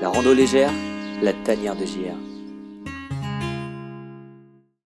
La rando légère, la tanière de JR.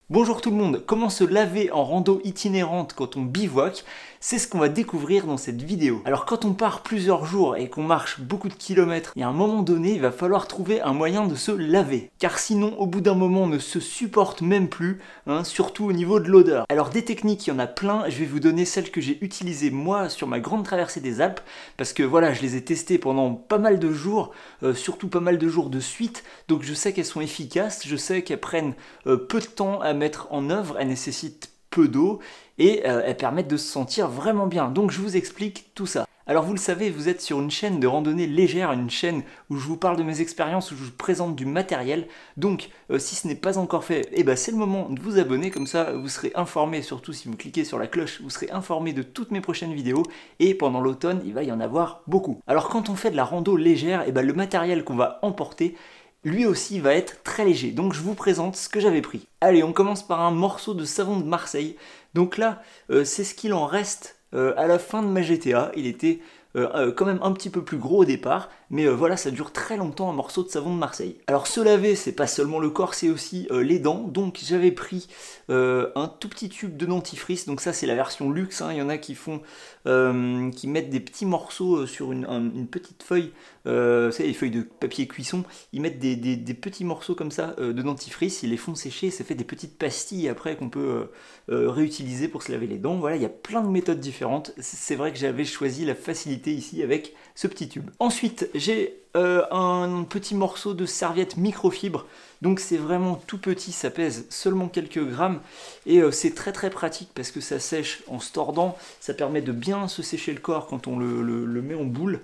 Bonjour tout le monde, comment se laver en rando itinérante quand on bivouaque c'est ce qu'on va découvrir dans cette vidéo. Alors quand on part plusieurs jours et qu'on marche beaucoup de kilomètres, il y a un moment donné, il va falloir trouver un moyen de se laver. Car sinon, au bout d'un moment, on ne se supporte même plus, hein, surtout au niveau de l'odeur. Alors des techniques, il y en a plein. Je vais vous donner celles que j'ai utilisées moi sur ma grande traversée des Alpes, parce que voilà, je les ai testées pendant pas mal de jours, euh, surtout pas mal de jours de suite, donc je sais qu'elles sont efficaces, je sais qu'elles prennent euh, peu de temps à mettre en œuvre, elles nécessitent peu d'eau et euh, elles permettent de se sentir vraiment bien. Donc je vous explique tout ça. Alors vous le savez, vous êtes sur une chaîne de randonnée légère, une chaîne où je vous parle de mes expériences, où je vous présente du matériel. Donc euh, si ce n'est pas encore fait, eh ben, c'est le moment de vous abonner, comme ça vous serez informé, surtout si vous cliquez sur la cloche, vous serez informé de toutes mes prochaines vidéos et pendant l'automne, il va y en avoir beaucoup. Alors quand on fait de la rando légère, eh ben, le matériel qu'on va emporter, lui aussi va être très léger. Donc je vous présente ce que j'avais pris. Allez, on commence par un morceau de savon de Marseille. Donc là, euh, c'est ce qu'il en reste euh, à la fin de ma GTA. Il était euh, quand même un petit peu plus gros au départ. Mais euh, voilà, ça dure très longtemps un morceau de savon de Marseille. Alors se laver, c'est pas seulement le corps, c'est aussi euh, les dents. Donc j'avais pris euh, un tout petit tube de dentifrice. Donc ça, c'est la version luxe. Hein. Il y en a qui font, qui mettent des petits morceaux sur une, petite feuille, C'est les feuilles de papier cuisson. Ils mettent des, des petits morceaux comme ça de dentifrice. Ils les font sécher. Ça fait des petites pastilles après qu'on peut réutiliser pour se laver les dents. Voilà, il y a plein de méthodes différentes. C'est vrai que j'avais choisi la facilité ici avec ce petit tube. Ensuite, j'ai euh, un petit morceau de serviette microfibre, donc c'est vraiment tout petit, ça pèse seulement quelques grammes et euh, c'est très très pratique parce que ça sèche en se tordant, ça permet de bien se sécher le corps quand on le, met en boule.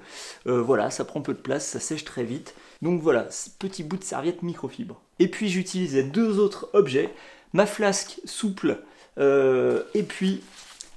Euh, voilà, ça prend peu de place, ça sèche très vite. Donc voilà, petit bout de serviette microfibre. Et puis j'utilisais deux autres objets, ma flasque souple et puis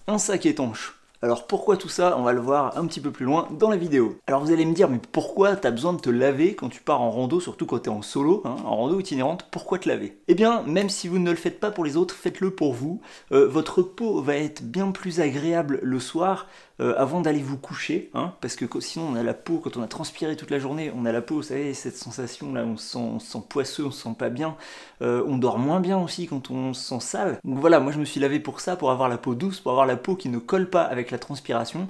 un sac étanche. Alors pourquoi tout ça On va le voir un petit peu plus loin dans la vidéo. Alors vous allez me dire, mais pourquoi t'as besoin de te laver quand tu pars en rando, surtout quand t'es en solo, hein, en rando itinérante, pourquoi te laver Eh bien, même si vous ne le faites pas pour les autres, faites-le pour vous. Euh, votre peau va être bien plus agréable le soir euh, avant d'aller vous coucher, hein, parce que sinon on a la peau, quand on a transpiré toute la journée, on a la peau, vous savez, cette sensation là, on se sent, poisseux, on se sent pas bien, euh, on dort moins bien aussi quand on se sent sale. Donc voilà, moi je me suis lavé pour ça, pour avoir la peau douce, pour avoir la peau qui ne colle pas avec la transpiration.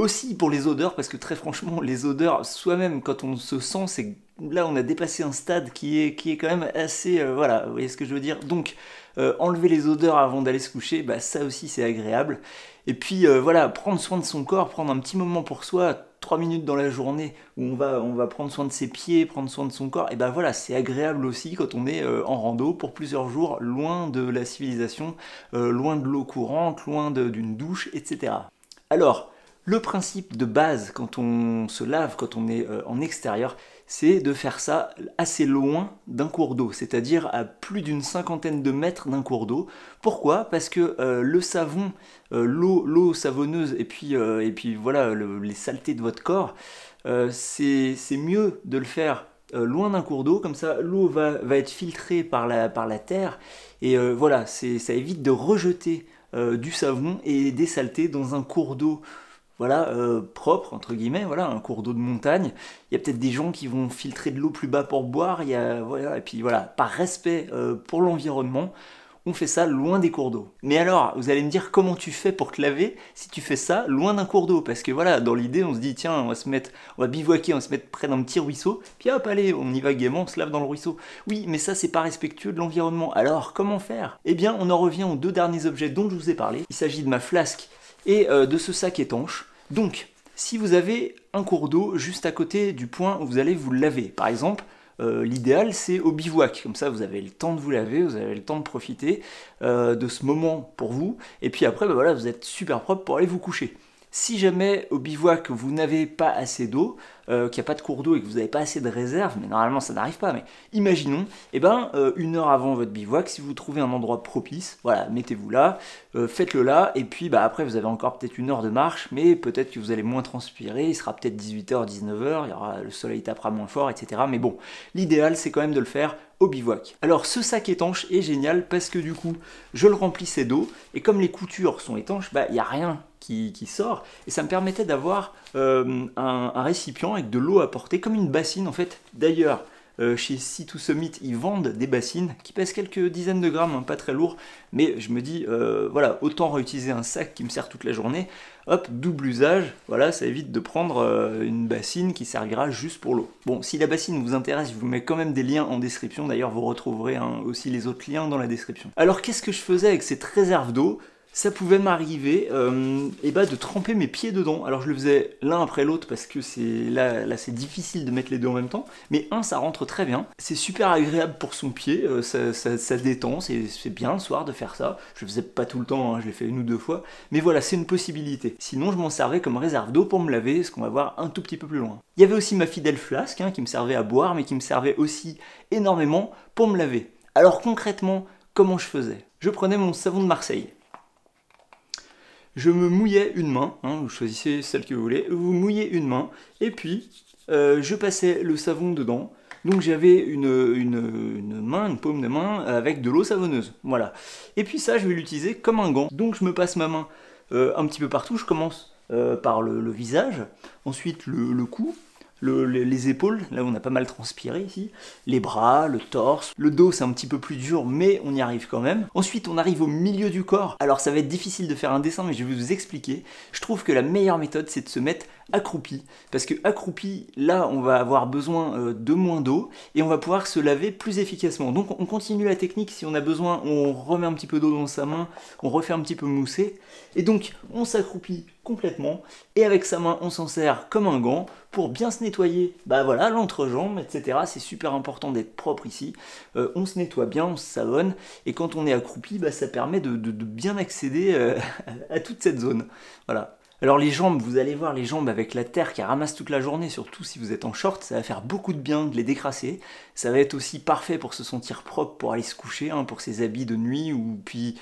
Aussi pour les odeurs, parce que très franchement, les odeurs, soi-même, quand on se sent, c'est là on a dépassé un stade qui est, qui est quand même assez... Euh, voilà, vous voyez ce que je veux dire Donc, euh, enlever les odeurs avant d'aller se coucher, bah, ça aussi c'est agréable. Et puis euh, voilà, prendre soin de son corps, prendre un petit moment pour soi, 3 minutes dans la journée où on va, on va prendre soin de ses pieds, prendre soin de son corps, et ben voilà, c'est agréable aussi quand on est en rando pour plusieurs jours, loin de la civilisation, loin de l'eau courante, loin d'une douche, etc. Alors, le principe de base quand on se lave, quand on est euh, en extérieur, c'est de faire ça assez loin d'un cours d'eau, c'est-à-dire à plus d'une cinquantaine de mètres d'un cours d'eau. Pourquoi Parce que euh, le savon, euh, l'eau, savonneuse et puis, et puis voilà les saletés de votre corps, c'est mieux de le faire loin d'un cours d'eau, comme ça l'eau va, être filtrée par la, par la terre et voilà, ça évite de rejeter du savon et des saletés dans un cours d'eau voilà, euh, propre, entre guillemets, voilà, un cours d'eau de montagne. Il y a peut-être des gens qui vont filtrer de l'eau plus bas pour boire, il y a, voilà, et puis voilà, par respect euh, pour l'environnement, on fait ça loin des cours d'eau. Mais alors, vous allez me dire comment tu fais pour te laver si tu fais ça loin d'un cours d'eau Parce que voilà, dans l'idée, on se dit tiens, on va se mettre, on va bivouaquer, on va se mettre près d'un petit ruisseau, puis hop, allez, on y va gaiement, on se lave dans le ruisseau. Oui, mais ça, c'est pas respectueux de l'environnement. Alors, comment faire Eh bien, on en revient aux deux derniers objets dont je vous ai parlé. Il s'agit de ma flasque et euh, de ce sac étanche. Donc, si vous avez un cours d'eau juste à côté du point où vous allez vous laver, par exemple, euh, l'idéal c'est au bivouac, comme ça vous avez le temps de vous laver, vous avez le temps de profiter euh, de ce moment pour vous, et puis après bah voilà, vous êtes super propre pour aller vous coucher. Si jamais au bivouac vous n'avez pas assez d'eau, euh, qu'il n'y a pas de cours d'eau et que vous n'avez pas assez de réserve, mais normalement ça n'arrive pas, mais imaginons, eh ben, euh, une heure avant votre bivouac, si vous trouvez un endroit propice, voilà, mettez-vous là, euh, faites-le là, et puis bah, après vous avez encore peut-être une heure de marche, mais peut-être que vous allez moins transpirer, il sera peut-être 18h, 19h, il y aura, le soleil tapera moins fort, etc. Mais bon, l'idéal c'est quand même de le faire au bivouac. Alors ce sac étanche est génial parce que du coup je le remplissais d'eau et comme les coutures sont étanches, bah il n'y a rien qui, sort. Et ça me permettait d'avoir euh, un, récipient avec de l'eau à porter, comme une bassine en fait. D'ailleurs, euh, chez Sea to Summit, ils vendent des bassines qui pèsent quelques dizaines de grammes, hein, pas très lourds, Mais je me dis, euh, voilà, autant réutiliser un sac qui me sert toute la journée. Hop, double usage. Voilà, ça évite de prendre une bassine qui servira juste pour l'eau. Bon, si la bassine vous intéresse, je vous mets quand même des liens en description. D'ailleurs, vous retrouverez hein, aussi les autres liens dans la description. Alors, qu'est-ce que je faisais avec cette réserve d'eau ça pouvait m'arriver euh, eh ben, de tremper mes pieds dedans. Alors je le faisais l'un après l'autre parce que là, c'est difficile de mettre les deux en même temps, mais un ça rentre très bien. C'est super agréable pour son pied, euh, ça, détend, c'est bien le soir de faire ça. Je le faisais pas tout le temps, hein, je l'ai fait une ou deux fois, mais voilà, c'est une possibilité. Sinon je m'en servais comme réserve d'eau pour me laver, ce qu'on va voir un tout petit peu plus loin. Il y avait aussi ma fidèle flasque hein, qui me servait à boire, mais qui me servait aussi énormément pour me laver. Alors concrètement, comment je faisais Je prenais mon savon de Marseille je me mouillais une main, hein, vous choisissez celle que vous voulez, vous mouillez une main, et puis euh, je passais le savon dedans. Donc j'avais une, main, une paume de main avec de l'eau savonneuse. Voilà. Et puis ça, je vais l'utiliser comme un gant. Donc je me passe ma main euh, un petit peu partout. Je commence euh, par le, visage, ensuite le cou, les, épaules, là on a pas mal transpiré ici, les bras, le torse, le dos c'est un petit peu plus dur mais on y arrive quand même. Ensuite on arrive au milieu du corps, alors ça va être difficile de faire un dessin mais je vais vous expliquer. Je trouve que la meilleure méthode c'est de se mettre accroupi parce que accroupi là on va avoir besoin euh, de moins d'eau et on va pouvoir se laver plus efficacement. Donc on continue la technique si on a besoin on remet un petit peu d'eau dans sa main, on refait un petit peu mousser et donc on s'accroupit complètement. Et avec sa main, on s'en sert comme un gant pour bien se nettoyer. Bah voilà, l'entrejambe, etc. C'est super important d'être propre ici. Euh, on se nettoie bien, on se savonne. Et quand on est accroupi, bah, ça permet de, bien accéder euh, à toute cette zone. Voilà. Alors les jambes, vous allez voir les jambes avec la terre qui ramasse toute la journée, surtout si vous êtes en short, ça va faire beaucoup de bien de les décrasser. Ça va être aussi parfait pour se sentir propre, pour aller se coucher, hein, pour ses habits de nuit ou puis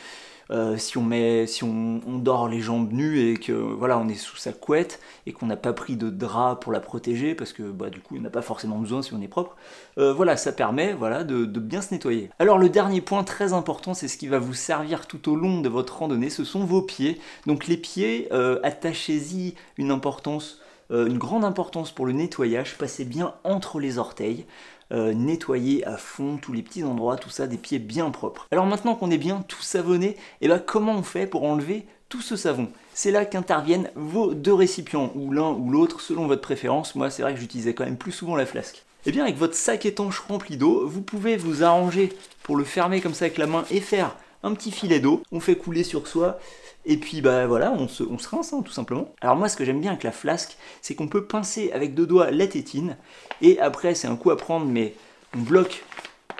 euh, si on met, si on, dort les jambes nues et que voilà, on est sous sa couette et qu'on n'a pas pris de drap pour la protéger parce que bah du coup, on n'a pas forcément besoin si on est propre. Euh, voilà, ça permet voilà de, bien se nettoyer. Alors le dernier point très important, c'est ce qui va vous servir tout au long de votre randonnée, ce sont vos pieds. Donc les pieds, euh, attachez-y une importance une grande importance pour le nettoyage, passez bien entre les orteils. Euh, nettoyer à fond tous les petits endroits, tout ça, des pieds bien propres. Alors maintenant qu'on est bien tout savonné, et eh bah ben, comment on fait pour enlever tout ce savon c'est là qu'interviennent vos deux récipients, ou l'un ou l'autre selon votre préférence. Moi, c'est vrai que j'utilisais quand même plus souvent la flasque. Et eh bien, avec votre sac étanche rempli d'eau, vous pouvez vous arranger pour le fermer comme ça avec la main et faire un petit filet d'eau. On fait couler sur soi et puis bah voilà, on se, on rince hein, tout simplement. Alors moi ce que j'aime bien avec la flasque, c'est qu'on peut pincer avec deux doigts la tétine, et après c'est un coup à prendre, mais on bloque,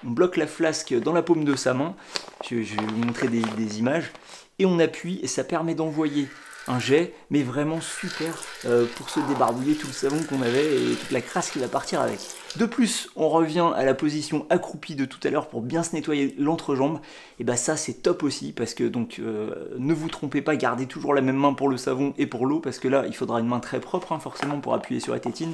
on bloque la flasque dans la paume de sa main. Je, vais vous montrer des images. Et on appuie et ça permet d'envoyer un jet, mais vraiment super euh, pour se débarbouiller tout le savon qu'on avait et toute la crasse qui va partir avec. De plus, on revient à la position accroupie de tout à l'heure pour bien se nettoyer l'entrejambe. Et bah ça c'est top aussi parce que donc euh, ne vous trompez pas, gardez toujours la même main pour le savon et pour l'eau parce que là il faudra une main très propre hein, forcément pour appuyer sur la tétine.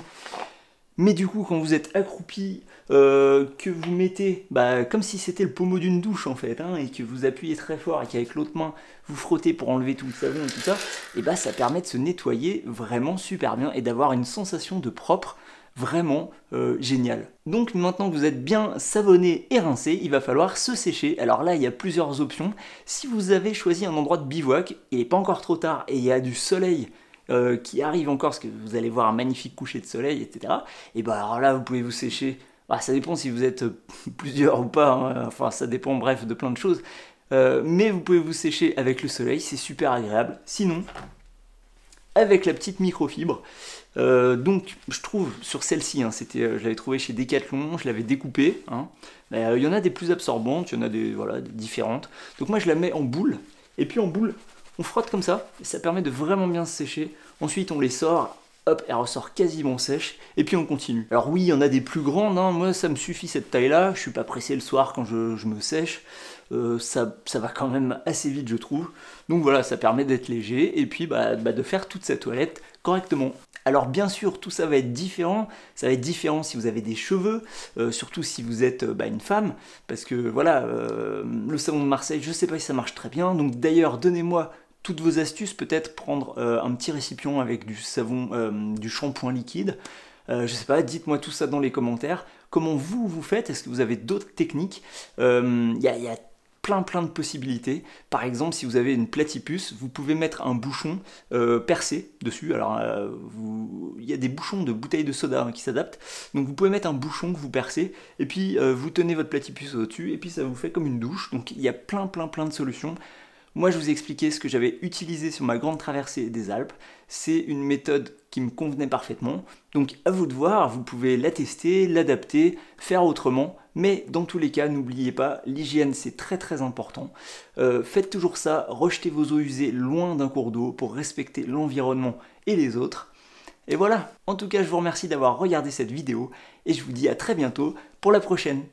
Mais du coup, quand vous êtes accroupi, euh, que vous mettez bah, comme si c'était le pommeau d'une douche en fait, hein, et que vous appuyez très fort et qu'avec l'autre main vous frottez pour enlever tout le savon et tout ça, et eh bah ça permet de se nettoyer vraiment super bien et d'avoir une sensation de propre vraiment euh, géniale. Donc maintenant que vous êtes bien savonné et rincé, il va falloir se sécher. Alors là, il y a plusieurs options. Si vous avez choisi un endroit de bivouac, il n'est pas encore trop tard et il y a du soleil euh, qui arrive encore, parce que vous allez voir un magnifique coucher de soleil, etc. Et bah alors là, vous pouvez vous sécher. Bah, ça dépend si vous êtes euh, plusieurs ou pas, hein. enfin ça dépend bref de plein de choses. Euh, mais vous pouvez vous sécher avec le soleil, c'est super agréable. Sinon, avec la petite microfibre. donc, je trouve sur celle-ci, hein, c'était, je l'avais trouvé chez Decathlon, je l'avais découpée. Hein. il y en a des plus absorbantes, il y en a des, voilà, des différentes. Donc moi, je la mets en boule. Et puis en boule, on frotte comme ça, ça permet de vraiment bien se sécher. Ensuite, on les sort hop, elle ressort quasiment sèche, et puis on continue. Alors oui, il y en a des plus grandes, non hein. moi ça me suffit cette taille-là, je suis pas pressé le soir quand je, me sèche, euh, ça, va quand même assez vite je trouve. Donc voilà, ça permet d'être léger, et puis bah, bah, de faire toute sa toilette correctement. Alors bien sûr, tout ça va être différent, ça va être différent si vous avez des cheveux, euh, surtout si vous êtes bah, une femme, parce que voilà, euh, le salon de Marseille, je sais pas si ça marche très bien, donc d'ailleurs donnez-moi toutes vos astuces, peut-être prendre euh, un petit récipient avec du savon, euh, du shampoing liquide. Je euh, je sais pas, dites-moi tout ça dans les commentaires. Comment vous, vous faites Est-ce que vous avez d'autres techniques Il y, a plein plein de possibilités. Par exemple, si vous avez une platypus, vous pouvez mettre un bouchon percé dessus. Alors, il y a des bouchons de bouteilles de soda hein, qui s'adaptent. Donc, vous pouvez mettre un bouchon que vous percez, et puis vous tenez votre platypus au-dessus, et puis ça vous fait comme une douche. Donc, il y a plein plein plein de solutions. Moi, je vous ai expliqué ce que j'avais utilisé sur ma grande traversée des Alpes. C'est une méthode qui me convenait parfaitement. Donc, à vous de voir, vous pouvez la tester, l'adapter, faire autrement. Mais dans tous les cas, n'oubliez pas, l'hygiène c'est très très important. Euh, faites toujours ça, rejetez vos eaux usées loin d'un cours d'eau pour respecter l'environnement et les autres. Et voilà, en tout cas je vous remercie d'avoir regardé cette vidéo et je vous dis à très bientôt pour la prochaine.